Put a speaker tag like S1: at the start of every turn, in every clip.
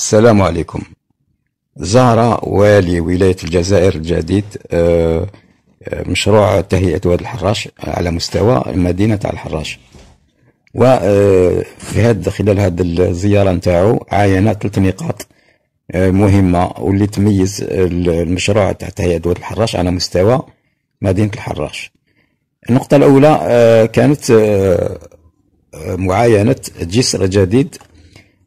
S1: السلام عليكم زار والي ولاية الجزائر الجديد آه، آه، مشروع تهيئة واد الحراش على مستوى المدينة تاع الحراش وفي آه، هاد خلال هاد الزيارة نتاعو عاين ثلاث نقاط مهمة واللي تميز المشروع تاع تهيئة واد الحراش على مستوى مدينة الحراش النقطة الأولى كانت معاينة جسر جديد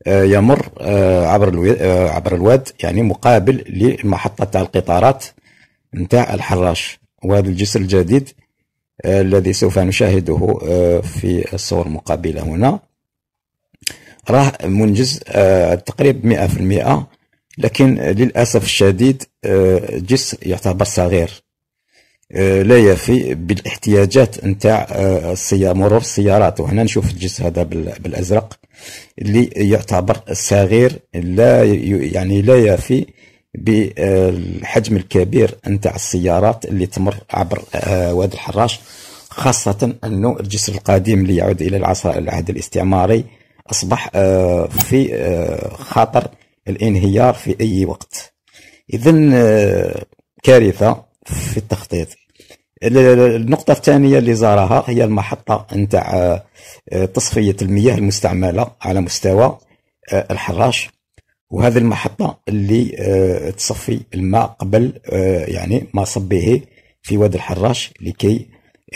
S1: آه، يمر آه، عبر آه، عبر الواد يعني مقابل لمحطة تاع القطارات نتاع الحراش وهذا الجسر الجديد الذي سوف نشاهده في الصور المقابلة هنا راه منجز تقريب مئة في المئة لكن للأسف الشديد جسر يعتبر صغير لا يفي بالاحتياجات نتاع مرور السيارات وهنا نشوف الجسر هذا بالأزرق اللي يعتبر صغير لا يعني لا يفي بالحجم الكبير نتاع السيارات اللي تمر عبر آه، وادي الحراش خاصة أنه الجسر القديم اللي يعود إلى العصر العهد الاستعماري أصبح آه، في آه، خطر الانهيار في أي وقت إذا كارثة في التخطيط النقطة الثانية اللي زارها هي المحطة نتاع آه، آه، تصفية المياه المستعملة على مستوى آه، الحراش وهذه المحطة اللي تصفي الماء قبل يعني ما صبيه في وادي الحراش لكي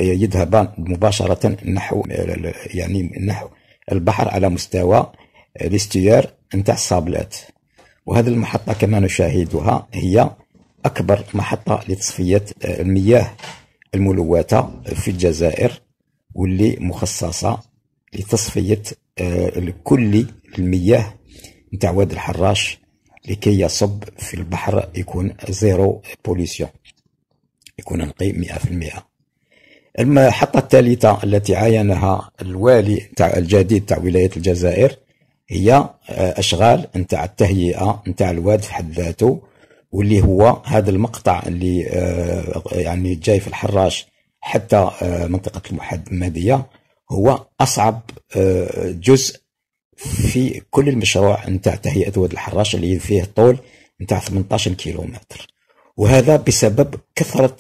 S1: يذهب مباشرة نحو يعني نحو البحر على مستوى الاستيار نتاع الصابلات وهذه المحطة كما نشاهدها هي أكبر محطة لتصفية المياه الملوثه في الجزائر واللي مخصصه لتصفيه آه، كل المياه نتاع واد الحراش لكي يصب في البحر يكون زيرو بوليسيون يكون نقي مئة في المئة المحطة الثالثة التي عاينها الوالي نتاع الجديد نتاع ولاية الجزائر هي آه، أشغال نتاع التهيئة نتاع الواد في حد ذاته واللي هو هذا المقطع اللي آه، يعني جاي في الحراش حتى آه، منطقة المحمدية هو أصعب آه، جزء في كل المشروع نتاع تهيئة واد الحراش اللي فيه طول نتاع 18 كيلومتر وهذا بسبب كثرة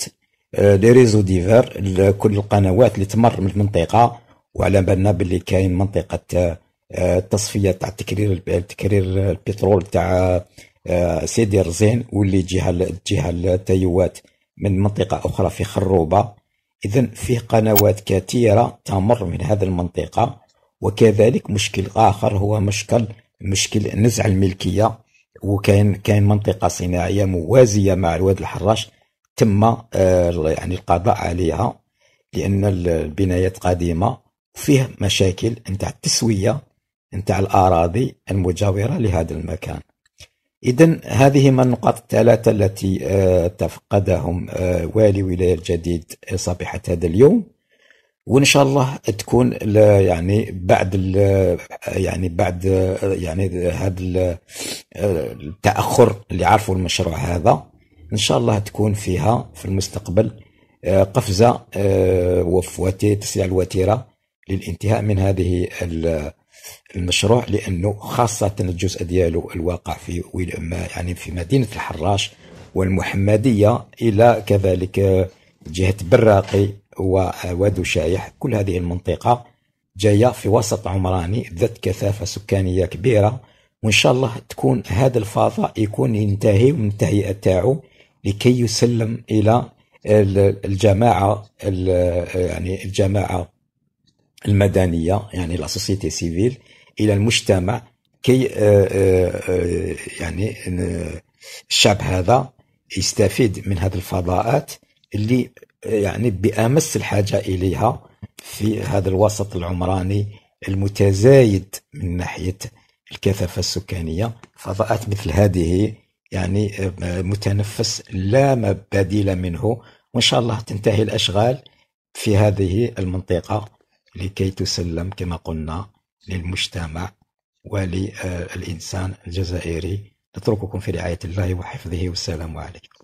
S1: لي ريزو ديفير كل القنوات اللي تمر من المنطقة وعلى بالنا باللي كاين منطقة التصفية تاع تكرير التكرير البترول تاع آه، سيدي رزين واللي جهه الجهه التيوات من منطقه اخرى في خروبه اذا فيه قنوات كثيره تمر من هذه المنطقه وكذلك مشكل اخر هو مشكل مشكل نزع الملكيه وكاين كاين منطقه صناعيه موازيه مع الواد الحراش تم آه، يعني القضاء عليها لان البنايات قديمه وفيه مشاكل نتاع التسويه نتاع الاراضي المجاوره لهذا المكان إذا هذه ما النقاط الثلاثة التي آه، تفقدهم آه، والي ولاية الجديد صبيحة هذا اليوم وإن شاء الله تكون يعني بعد آه، يعني بعد يعني هذا التأخر اللي عرفوا المشروع هذا إن شاء الله تكون فيها في المستقبل قفزة وفي تسريع الوتيرة للانتهاء من هذه المشروع لانه خاصه الجزء ديالو الواقع في يعني في مدينه الحراش والمحمديه الى كذلك جهه براقي وواد شايح كل هذه المنطقه جايه في وسط عمراني ذات كثافه سكانيه كبيره وان شاء الله تكون هذا الفضاء يكون ينتهي من التهيئه تاعو لكي يسلم الى الجماعه يعني الجماعه المدنيه يعني لا سوسيتي سيفيل الى المجتمع كي آه، آه، آه، يعني الشعب هذا يستفيد من هذه الفضاءات اللي يعني بامس الحاجه اليها في هذا الوسط العمراني المتزايد من ناحيه الكثافه السكانيه فضاءات مثل هذه يعني متنفس لا بديل منه وان شاء الله تنتهي الاشغال في هذه المنطقه لكي تسلم كما قلنا للمجتمع وللإنسان الجزائري نترككم في رعاية الله وحفظه والسلام عليكم